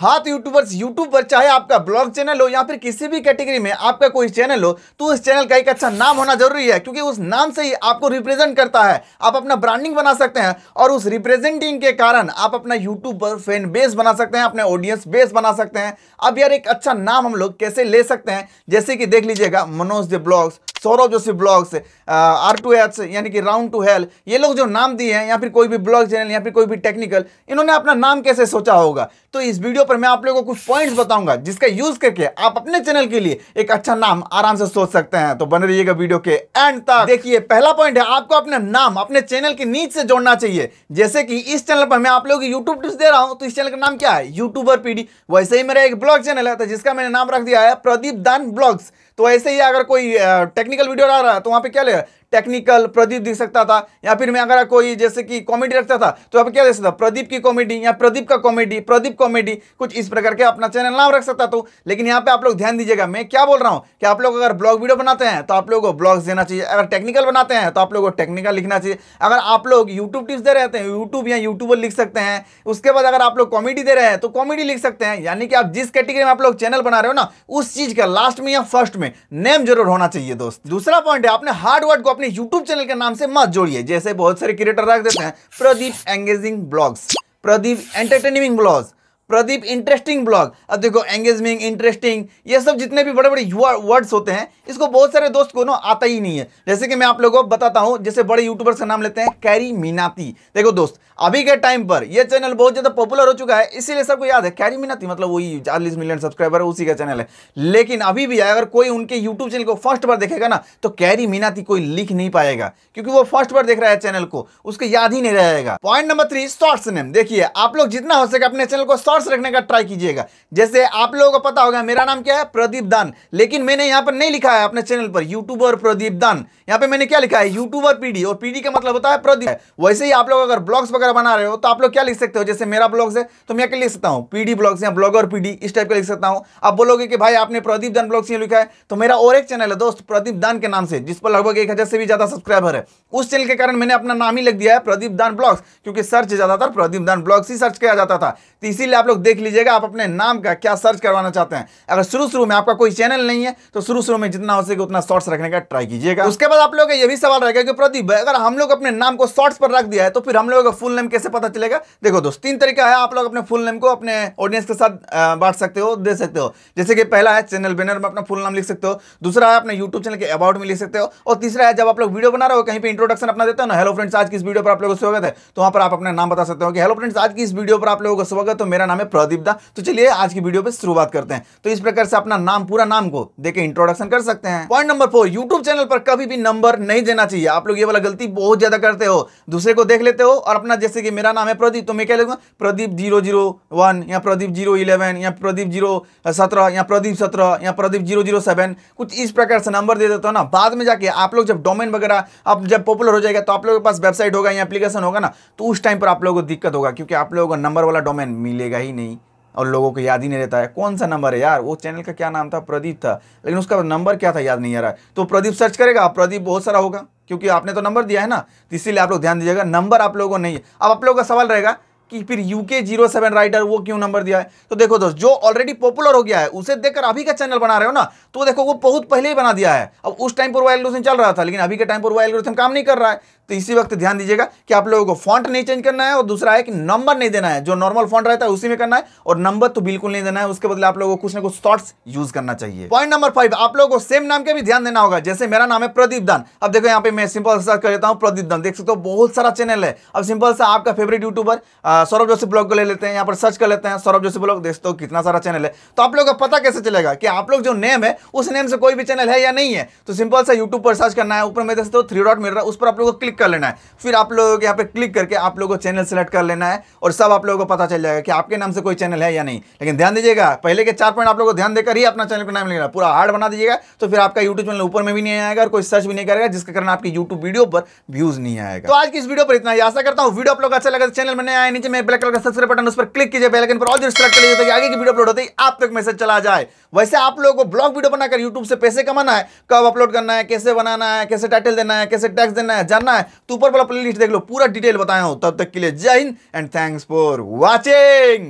हाथ YouTubers YouTube पर चाहे आपका ब्लॉग चैनल हो या फिर किसी भी कैटेगरी में आपका कोई चैनल हो तो उस चैनल का एक अच्छा नाम होना जरूरी है क्योंकि उस नाम से ही आपको रिप्रेजेंट करता है आप अपना ब्रांडिंग बना सकते हैं और उस रिप्रेजेंटिंग के कारण आप अपना यूट्यूब पर फैन बेस बना सकते हैं अपने ऑडियंस बेस बना सकते हैं अब यार एक अच्छा नाम हम लोग कैसे ले सकते हैं जैसे कि देख लीजिएगा Manoj Dey vlogs Saurabh Joshi vlogs R two H यानी कि राउंड टू हेल ये लोग जो नाम दिए हैं या फिर कोई भी ब्लॉग चैनल या फिर कोई भी टेक्निकल इन्होंने अपना नाम कैसे सोचा होगा तो इस वीडियो पर मैं आप लोगों को कुछ पॉइंट्स बताऊंगा जिसका यूज करके आप अपने चैनल के लिए एक अच्छा नाम आराम से सोच सकते हैं तो बने रहिएगा वीडियो के एंड तक देखिए पहला पॉइंट है आपको अपना नाम अपने चैनल के नीच से जोड़ना चाहिए जैसे कि इस चैनल पर मैं आप लोगों की यूट्यूब टिप्स दे रहा हूँ तो इस चैनल का नाम क्या है यूट्यूबर पीडी वैसे ही मेरा एक ब्लॉग चैनल है तो जिसका मैंने नाम रख दिया है प्रदीप दान ब्लॉग्स तो ऐसे ही अगर कोई टेक्निकल वीडियो आ रहा है तो वहां पे क्या लेगा टेक्निकल प्रदीप दिख सकता था या फिर मैं अगर कोई जैसे कि कॉमेडी रखता था तो अब क्या देख सकता प्रदीप की कॉमेडी या प्रदीप का कॉमेडी प्रदीप कॉमेडी कुछ इस प्रकार के अपना चैनल नाम रख सकता तो लेकिन यहाँ पे आप लोग ध्यान दीजिएगा मैं क्या बोल रहा हूँ कि आप लोग अगर ब्लॉग वीडियो बनाते हैं तो आप लोग को ब्लॉग्स देना चाहिए अगर टेक्निकल बनाते हैं तो आप लोग को टेक्निकल लिखना चाहिए अगर आप लोग यूट्यूब टिप्स दे रहे हैं यूट्यूब या यूट्यूबर लिख सकते हैं उसके बाद अगर आप लोग कॉमेडी दे रहे हैं तो कॉमेडी लिख सकते हैं यानी कि आप जिस कैटेगरी में आप लोग चैनल बना रहे हो ना उस चीज का लास्ट में या फर्स्ट में नेम जरूर होना चाहिए दोस्त दूसरा पॉइंट है आपने हार्ड वर्ड को अपने यूट्यूब चैनल के नाम से मत जोड़िए जैसे बहुत सारे क्रिएटर रख देते हैं Pradeep engaging vlogs Pradeep entertaining vlogs Pradeep interesting vlog अब देखो एंगेजमिंग इंटरेस्टिंग ये सब जितने भी बड़े बड़े युवा वर्ड्स होते हैं इसको बहुत सारे दोस्त को ना आता ही नहीं है जैसे कि मैं आप लोगों को बताता हूँ जैसे बड़े यूट्यूबर्स का नाम लेते हैं कैरी मीनाती देखो दोस्त अभी के टाइम पर यह चैनल बहुत ज़्यादा पॉपुलर हो चुका है इसीलिए सबको याद है कैरी मीनाती मतलब वही चालीस मिलियन सब्सक्राइबर उसी का चैनल है लेकिन अभी भी अगर कोई उनके यूट्यूब चैनल को फर्स्ट बार देखेगा ना तो कैरी मीनाती कोई लिख नहीं पाएगा क्योंकि वो फर्स्ट बार देख रहा है चैनल को उसको याद ही नहीं रहेगा point number three shorts name देखिए आप लोग जितना हो सके अपने चैनल को शॉर्ट स्पर्श रखने का ट्राई कीजिएगा जैसे आप लोगों को पता होगा मेरा नाम क्या है प्रदीप दान लेकिन मैंने यहाँ पर नहीं लिखा है अपने चैनल पर यूट्यूबर प्रदीप दान यहाँ पे मैंने क्या लिखा है यूट्यूबर पीडी और पीडी का मतलब होता है प्रदीप वैसे ही आप लोग अगर ब्लॉग्स वगैरह बना रहे हो तो आप लोग क्या लिख सकते हो जैसे मेरा ब्लॉग्स है तो मैं क्या लिख सकता हूँ पीडी ब्लॉग्स या ब्लॉगर पीडी इस टाइप का लिख सकता हूँ आप बोलोगे कि भाई आपने प्रदीप दान ब्लॉग्स यहाँ लिखा है तो मेरा और एक चैनल है दोस्त प्रदीप दान के नाम से जिस पर लगभग एक से भी ज़्यादा सब्सक्राइबर है उस चैनल के कारण मैंने अपना नाम ही लिख दिया है प्रदीप दान ब्लॉग्स क्योंकि सर्च ज़्यादातर प्रदीप दान ब्लॉग्स ही सर्च किया जाता था तो इसीलिए आप लोग देख लीजिएगा आप अपने नाम का क्या सर्च करवाना चाहते हैं अगर शुरू शुरू में आपका कोई चैनल नहीं है तो शुरू शुरू में जितना हो सके उतना शॉर्ट्स रखने का ट्राई कीजिएगा उसके बाद आप लोग ये भी सवाल रहेगा कि प्रदीप अगर हम लोग अपने नाम को शॉर्ट्स पर रख दिया है तो फिर हम लोगों का फुल नेम कैसे पता चलेगा देखो दोस्त तीन तरीका है आप लोग अपने फुल नेम को अपने ऑडियंस के साथ बांट सकते हो दे सकते हो जैसे कि पहला है चैनल बैनर में अपना फुल नाम लिख सकते हो दूसरा है अपने यूट्यूब चैनल के अबाउट में लिख सकते हो और तीसरा है जब आप लोग वीडियो बना रहे हो कहीं पर इंट्रोडक्शन अपना देते हो ना हेलो फ्रेंड्स आज की इस वीडियो पर आप लोगों को स्वागत है तो वहाँ पर आप अपना नाम बता सकते हो कि हेलो फ्रेंड्स आज की इस वीडियो पर आप लोगों को स्वागत हो तो मेरा नाम नाम है प्रदीप दा तो चलिए आज की वीडियो पे शुरुआत करते हैं तो इस प्रकार से अपना नाम पूरा नाम को देखे इंट्रोडक्शन कर सकते हैं point number four YouTube channel पर कभी भी नंबर नहीं देना चाहिए आप लोग ये वाला गलती बहुत ज्यादा करते हो दूसरे को देख लेते हो और अपना जैसे कि मेरा नाम है प्रदीप तो मैं क्या लिखूंगा प्रदीप जीरो या प्रदीप जीरो या प्रदीप जीरो या प्रदीप सत्रह या प्रदीप जीरो कुछ इस प्रकार से नंबर दे देते हो ना बाद में जाके आप लोग जब डोमेन वगैरह आप जब पॉपुलर हो जाएगा तो आप लोगों के पास वेबसाइट होगा या एप्लीकेशन होगा ना तो उस टाइम पर आप लोगों को दिक्कत होगा क्योंकि आप लोगों को नंबर वाला डोमेन मिलेगा ही नहीं और लोगों को याद ही नहीं रहता है कौन सा नंबर है यार वो चैनल का क्या नाम था प्रदीप था लेकिन उसका नंबर क्या था याद नहीं आ रहा है तो प्रदीप सर्च करेगा प्रदीप बहुत सारा होगा क्योंकि आपने तो नंबर दिया है ना तो इसीलिए आप लोग ध्यान दीजिएगा नंबर आप लोगों को नहीं है अब आप लोगों का सवाल रहेगा कि फिर यू के जीरो सेवन राइडर वो क्यों नंबर दिया है तो देखो दोस्त जो ऑलरेडी पॉपुलर हो गया है उसे देखकर अभी का चैनल बना रहे हो ना तो देखो वो बहुत पहले ही बना दिया है अब उस टाइम पर वो एल्गोरिथम चल रहा था लेकिन अभी के टाइम पर वो एल्गोरिथम काम नहीं कर रहा है तो इसी वक्त ध्यान दीजिएगा कि आप लोगों को फॉन्ट नहीं चेंज करना है और दूसरा है कि नंबर नहीं देना है जो नॉर्मल फॉन्ट रहता है उसी में करना है और नंबर तो बिल्कुल नहीं देना है उसके बदले आप लोगों को कुछ ना कुछ शॉर्ट्स यूज करना चाहिए पॉइंट नंबर फाइव आप लोगों को सेम नाम का भी ध्यान देना होगा जैसे मेरा नाम है प्रदीप दान अब देखो यहाँ पे मैं सिंपल सा कर देता हूँ प्रदीप दान देख सकते हो बहुत सारा चैनल है अब सिंपल सा आपका favourite YouTuber Saurabh Joshi vlog को ले लेते हैं यहाँ पर सर्च कर लेते हैं सौरभ जोशी ब्लॉग देख सकते हो कितना सारा चैनल है तो आप लोग का पता कैसे चलेगा कि आप लोग जो नेम है उस नेम से कोई भी चैनल है या नहीं है तो सिंपल सा यूट्यूब पर सर्च करना है ऊपर में देख सकते हो थ्री डॉट मिल रहा है उस पर आप लोग को क्लिक कर लेना है फिर आप लोगों के यहाँ पे क्लिक करके आप लोगों को चैनल सेलेक्ट कर लेना है और सब आप लोगों को पता चल जाएगा कि आपके नाम से कोई चैनल है या नहीं लेकिन ध्यान दीजिएगा पहले के चार पॉइंट आप लोगों को ध्यान देकर ही अपना चैनल का नाम लेना पूरा हार्ड बना दीजिएगा तो फिर आपका यूट्यूब चैनल ऊपर में भी नहीं आएगा और कोई सर्च भी नहीं करेगा जिसके कारण आपकी यूट्यूब वीडियो पर व्यूज नहीं आएगा तो आज की इस वीडियो पर इतना आशा करता हूँ वीडियो आप लोग अच्छा लगा चैनल तो में आए नीचे में ब्लैक कलर का सबसे बटन उस पर क्लिक कीजिए बेलकन पर और सेलेक्ट कर लीजिए आगे की वीडियो अपलोड होती है आप तक मैसेज चला जाए वैसे आप लोगों को ब्लॉग वीडियो बनाकर यूट्यूब से पैसे कमाना है कब अपलोड करना है कैसे बनाना है कैसे टाइटल देना है कैसे टैक्स देना है जानना है तो ऊपर वाला प्लेलिस्ट देख लो पूरा डिटेल बताया हूं तब तक के लिए जय हिंद एंड थैंक्स फॉर वॉचिंग